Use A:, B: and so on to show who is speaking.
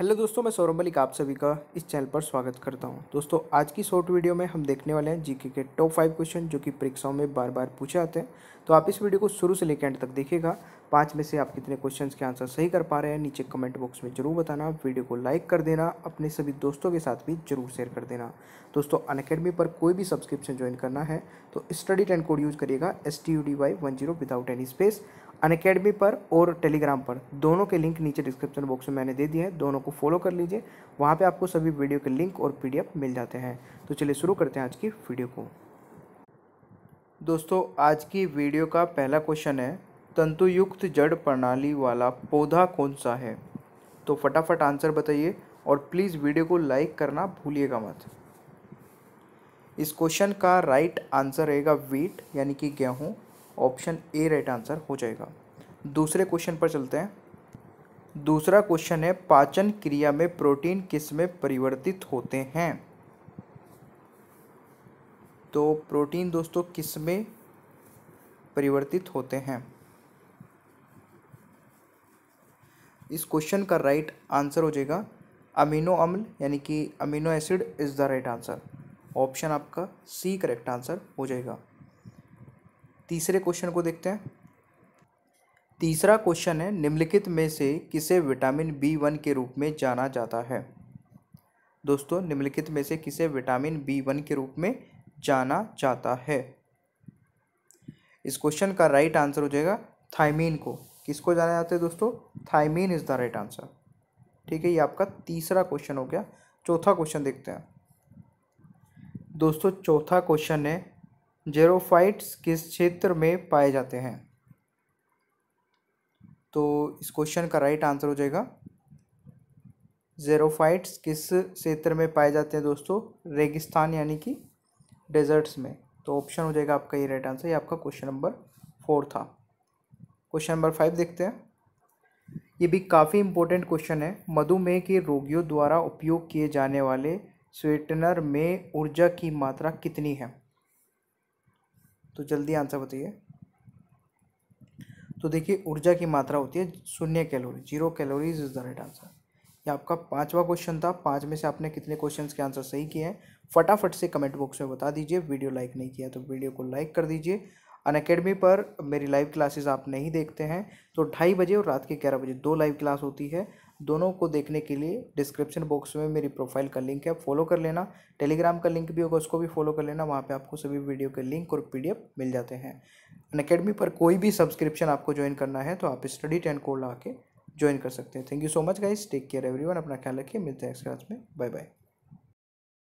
A: hello दोस्तों मैं सौरभ मलिक आप सभी का इस चैनल पर स्वागत करता हूं दोस्तों आज की शॉर्ट वीडियो में हम देखने वाले हैं जीके के टॉप फाइव क्वेश्चन जो कि परीक्षाओं में बार बार पूछे आते हैं तो आप इस वीडियो को शुरू से लेकर एंड तक देखिएगा पाँच में से आप कितने क्वेश्चन के आंसर सही कर पा रहे हैं नीचे कमेंट बॉक्स में जरूर बताना वीडियो को लाइक कर देना अपने सभी दोस्तों के साथ भी जरूर शेयर कर देना दोस्तों अनकेडमी पर कोई भी सब्सक्रिप्शन ज्वाइन करना है तो स्टडी टेन कोड यूज़ करिएगा S T U D Y one zero without any space Unacademy पर और टेलीग्राम पर दोनों के लिंक नीचे डिस्क्रिप्शन बॉक्स में मैंने दे दिए हैं दोनों को फॉलो कर लीजिए वहाँ पे आपको सभी वीडियो के लिंक और पीडीएफ मिल जाते हैं तो चलिए शुरू करते हैं आज की वीडियो को दोस्तों आज की वीडियो का पहला क्वेश्चन है तंतुयुक्त जड़ प्रणाली वाला पौधा कौन सा है तो फटाफट आंसर बताइए और प्लीज़ वीडियो को लाइक करना भूलिएगा मत इस क्वेश्चन का राइट आंसर रहेगा वीट यानी कि गेहूँ ऑप्शन ए राइट आंसर हो जाएगा दूसरे क्वेश्चन पर चलते हैं दूसरा क्वेश्चन है पाचन क्रिया में प्रोटीन किस में परिवर्तित होते हैं तो प्रोटीन दोस्तों किस में परिवर्तित होते हैं इस क्वेश्चन का राइट आंसर हो जाएगा अमीनो अम्ल यानी कि amino acid is the right answer option आपका सी करेक्ट आंसर हो जाएगा तीसरे क्वेश्चन को देखते हैं तीसरा क्वेश्चन है निम्नलिखित में से किसे विटामिन बी वन के रूप में जाना जाता है दोस्तों निम्नलिखित में से किसे विटामिन बी वन के रूप में जाना जाता है इस क्वेश्चन का राइट आंसर हो जाएगा थाइमीन को किसको जाना जाता है दोस्तों thiamine is the right answer ठीक है ये आपका तीसरा क्वेश्चन हो गया चौथा क्वेश्चन देखते हैं दोस्तों चौथा क्वेश्चन है जेरोफाइट्स किस क्षेत्र में पाए जाते हैं तो इस क्वेश्चन का राइट आंसर हो जाएगा जेरोफाइट्स किस क्षेत्र में पाए जाते हैं दोस्तों रेगिस्तान यानी कि डेजर्ट्स में तो ऑप्शन हो जाएगा आपका ये राइट आंसर ये आपका क्वेश्चन नंबर फोर था क्वेश्चन नंबर फाइव देखते हैं ये भी काफ़ी इंपॉर्टेंट क्वेश्चन है मधुमेह के रोगियों द्वारा उपयोग किए जाने वाले स्वेटनर में ऊर्जा की मात्रा कितनी है तो जल्दी आंसर बताइए तो देखिए ऊर्जा की मात्रा होती है शून्य calorie zero calories is the right answer ये आपका पांचवा क्वेश्चन था पाँच में से आपने कितने क्वेश्चन के आंसर सही किए हैं फटाफट से कमेंट बॉक्स में बता दीजिए वीडियो लाइक नहीं किया तो वीडियो को लाइक कर दीजिए अन अकेडमी पर मेरी लाइव क्लासेस आप नहीं देखते हैं तो ढाई बजे और रात के ग्यारह बजे दो लाइव क्लास होती है दोनों को देखने के लिए डिस्क्रिप्शन बॉक्स में मेरी प्रोफाइल का लिंक है फॉलो कर लेना टेलीग्राम का लिंक भी होगा उसको भी फॉलो कर लेना वहाँ पे आपको सभी वीडियो के लिंक और पीडीएफ मिल जाते हैं अनकेडमी पर कोई भी सब्सक्रिप्शन आपको ज्वाइन करना है तो आप स्टडी टेन कोड ला के ज्वाइन कर सकते हैं thank you so much guys take care every अपना ख्याल रखिए मिलते हैं नेक्स्ट क्लास में बाय बाय